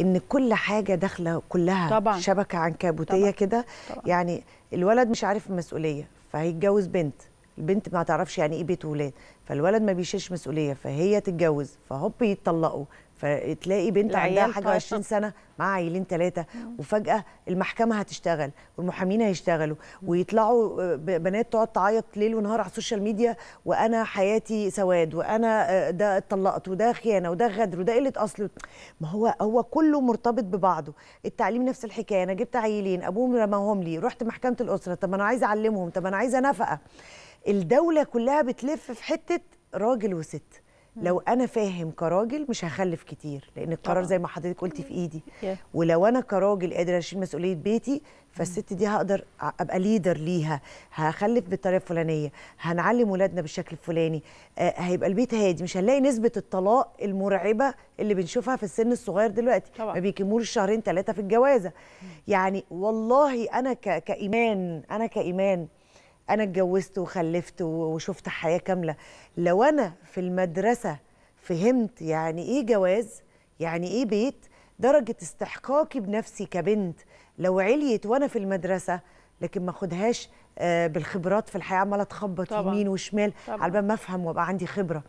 ان كل حاجه داخله كلها طبعا. شبكه عنكبوتيه كده يعني الولد مش عارف المسؤوليه فهيتجوز بنت البنت ما تعرفش يعني ايه بيت ولاد فالولد ما بيشيلش مسؤوليه فهي تتجوز فهوب يتطلقوا فتلاقي بنت عندها حاجه 20 سنه مع عيلين ثلاثه وفجاه المحكمه هتشتغل والمحامين هيشتغلوا ويطلعوا آه، بنات تقعد تعيط ليل ونهار على السوشيال ميديا وانا حياتي سواد وانا آه، ده اتطلقت وده خيانه وده غدر وده قله اصل ما هو هو كله مرتبط ببعضه التعليم نفس الحكايه انا جبت عيلين ابوهم رماهم لي رحت محكمه الاسره طب انا عايزه اعلمهم طب انا عايزه نفقه الدوله كلها بتلف في حته راجل وست لو انا فاهم كراجل مش هخلف كتير لان القرار زي ما حضرتك قلتي في ايدي ولو انا كراجل قادره اشيل مسؤوليه بيتي فالست دي هقدر ابقى ليدر ليها هخلف بالطريقه الفلانيه هنعلم ولادنا بالشكل الفلاني آه، هيبقى البيت هادي مش هنلاقي نسبه الطلاق المرعبه اللي بنشوفها في السن الصغير دلوقتي طبعا. ما بيكملوش شهرين ثلاثه في الجوازه يعني والله انا كايمان انا كايمان انا اتجوزت وخلفت وشفت حياه كامله لو انا في المدرسه فهمت يعني ايه جواز يعني ايه بيت درجه استحقاقي بنفسي كبنت لو عليت وانا في المدرسه لكن ما خدهاش آه، بالخبرات في الحياه عماله تخبط يمين وشمال على بال ما افهم وابقى عندي خبره